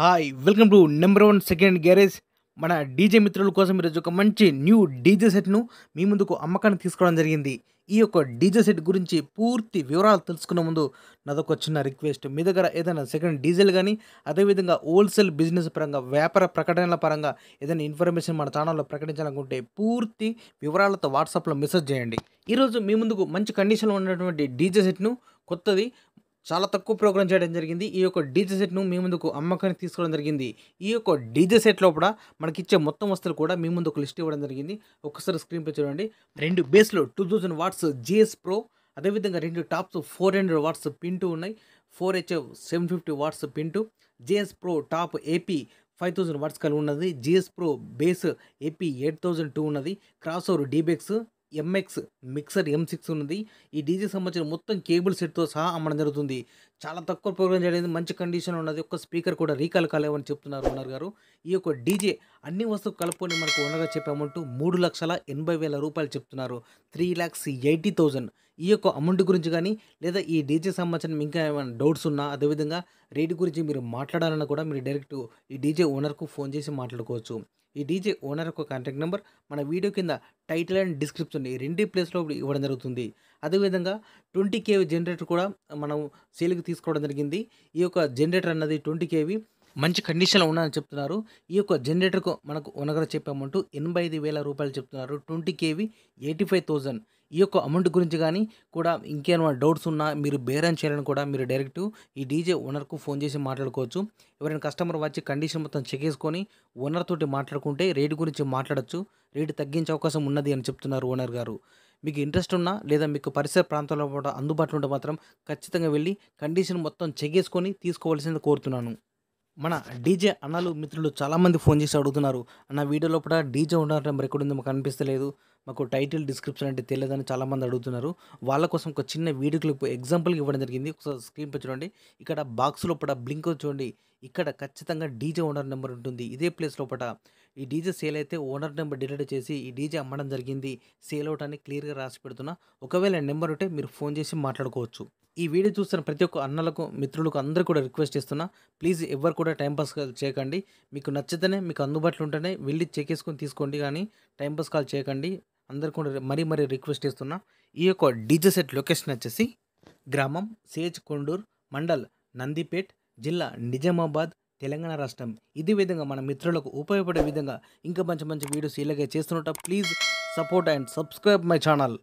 hi welcome to number one second garage మన DJ మిత్రుల కోసం ఈరోజు ఒక మంచి న్యూ డీజే సెట్ను మీ ముందుకు అమ్మకాన్ని తీసుకోవడం జరిగింది ఈ యొక్క డీజే సెట్ గురించి పూర్తి వివరాలు తెలుసుకునే ముందు నాదొక చిన్న రిక్వెస్ట్ మీ దగ్గర ఏదైనా సెకండ్ డీజిల్ కానీ అదేవిధంగా హోల్సేల్ బిజినెస్ పరంగా వ్యాపార ప్రకటనల పరంగా ఏదైనా ఇన్ఫర్మేషన్ మన ఛానల్లో ప్రకటించాలనుకుంటే పూర్తి వివరాలతో వాట్సాప్లో మెసేజ్ చేయండి ఈరోజు మీ ముందుకు మంచి కండిషన్లో ఉన్నటువంటి డీజే సెట్ను కొత్తది చాలా తక్కువ ప్రోగ్రామ్ చేయడం జరిగింది ఈ యొక్క డీజే సెట్ను మీ ముందుకు అమ్మకానికి తీసుకోవడం జరిగింది ఈ యొక్క డీజే సెట్ లోపల మనకి ఇచ్చే మొత్తం వస్తువులు కూడా మీ ముందు ఒక లిస్ట్ ఇవ్వడం జరిగింది ఒకసారి పే చూడండి రెండు బేస్లో two thousand watts GS pro అదేవిధంగా రెండు టాప్స్ ఫోర్ హండ్రెడ్ వాట్స్ పింటూ ఉన్నాయి four HF seven fifty watts పింటూ JS pro top AP five thousand watts కలిగి ఉన్నది GS pro base AP eight thousand two ఉన్నది క్రాస్ ఓవర్ డీబెక్స్ ఎంఎక్స్ మిక్సర్ ఎం సిక్స్ ఉన్నది ఈ డీజే సంబంధించిన మొత్తం కేబుల్ సెట్తో సహా అమ్మడం జరుగుతుంది చాలా తక్కువ ప్రోగ్రామ్ చేయడం మంచి కండిషన్ ఉన్నది ఒక్క స్పీకర్ కూడా రీకాల్ కాలేవని చెప్తున్నారు ఓనర్ గారు ఈ యొక్క డీజే అన్ని వస్తువు కలుపుకొని మనకు ఓనర్గా చెప్పే అమౌంట్ మూడు లక్షల ఎనభై వేల రూపాయలు చెప్తున్నారు త్రీ ల్యాక్స్ ఎయిటీ థౌజండ్ ఈ యొక్క అమౌంట్ గురించి కానీ లేదా ఈ డీజే సంబంధించిన ఇంకా ఏమైనా డౌట్స్ ఉన్నా అదేవిధంగా రేటు గురించి మీరు మాట్లాడాలన్నా కూడా మీరు డైరెక్ట్ ఈ డీజే ఓనర్కు ఫోన్ చేసి మాట్లాడుకోవచ్చు ఈ డీజే ఓనర్ యొక్క కాంటాక్ట్ నెంబర్ మన వీడియో కింద టైటిల్ అండ్ డిస్క్రిప్షన్ ఈ రెండు ప్లేస్లో ఇవ్వడం జరుగుతుంది అదేవిధంగా ట్వంటీ కేవీ జనరేటర్ కూడా మనం సేల్కి తీసుకోవడం జరిగింది ఈ యొక్క జనరేటర్ అన్నది ట్వంటీ కేవీ మంచి కండిషన్లో ఉన్నాయని చెప్తున్నారు ఈ యొక్క జనరేటర్కు మనకు ఓనర్గా చెప్పామంటూ ఎనభై ఐదు వేల రూపాయలు చెప్తున్నారు twenty KV eighty five thousand ఈ యొక్క అమౌంట్ గురించి కానీ కూడా ఇంకేమైనా డౌట్స్ ఉన్నా మీరు బేరం చేయాలని కూడా మీరు డైరెక్ట్ ఈ డీజే ఓనర్కు ఫోన్ చేసి మాట్లాడుకోవచ్చు ఎవరైనా కస్టమర్ వచ్చి కండిషన్ మొత్తం చెక్ చేసుకొని ఓనర్ తోటి మాట్లాడుకుంటే రేటు గురించి మాట్లాడచ్చు రేటు తగ్గించే అవకాశం ఉన్నది అని చెప్తున్నారు ఓనర్ గారు మీకు ఇంట్రెస్ట్ ఉన్నా లేదా మీకు పరిసర ప్రాంతంలో కూడా అందుబాటులో ఉంటే మాత్రం ఖచ్చితంగా వెళ్ళి కండిషన్ మొత్తం చెక్ చేసుకొని తీసుకోవాల్సింది కోరుతున్నాను మన డీజే అన్నలు మిత్రులు చాలామంది ఫోన్ చేసి అడుగుతున్నారు అన్న వీడియో లోపల డీజే ఎక్కడ ఎక్కడుంది మాకు అనిపిస్తలేదు మాకు టైటిల్ డిస్క్రిప్షన్ అంటే తెలియదని చాలామంది అడుగుతున్నారు వాళ్ళ కోసం ఒక చిన్న వీడియో క్లిప్ ఎగ్జాంపుల్కి ఇవ్వడం జరిగింది ఒకసారి స్క్రీన్పై చూడండి ఇక్కడ బాక్స్ లోపల బ్లింక్ చూడండి ఇక్కడ ఖచ్చితంగా డీజే ఓనర్ నెంబర్ ఉంటుంది ఇదే ప్లేస్ లోపల ఈ డీజే సేల్ అయితే ఓనర్ నెంబర్ డిలీట్ చేసి ఈ డీజే అమ్మడం జరిగింది సేల్ అవుట్ అని క్లియర్గా రాసి పెడుతున్నా ఒకవేళ నెంబర్ ఉంటే మీరు ఫోన్ చేసి మాట్లాడుకోవచ్చు ఈ వీడియో చూస్తున్న ప్రతి ఒక్క అన్నలకు మిత్రులకు అందరూ కూడా రిక్వెస్ట్ చేస్తున్నా ప్లీజ్ ఎవరు కూడా టైంపాస్ కాల్ చేయకండి మీకు నచ్చితేనే మీకు అందుబాటులో ఉంటేనే వెళ్ళి చెక్ చేసుకొని తీసుకోండి కానీ టైంపాస్ కాల్ చేయకండి అందరు కూడా మరీ మరీ రిక్వెస్ట్ ఇస్తున్నా ఈ యొక్క డీజే సెట్ లొకేషన్ వచ్చేసి గ్రామం సేజ్ కొండూర్ మండల్ నందిపేట్ జిల్లా నిజామాబాద్ తెలంగాణ రాష్ట్రం ఇది విధంగా మన మిత్రులకు ఉపయోగపడే విధంగా ఇంకా మంచి మంచి వీడియోస్ ఇలాగే చేస్తున్నట్టు please support and subscribe my channel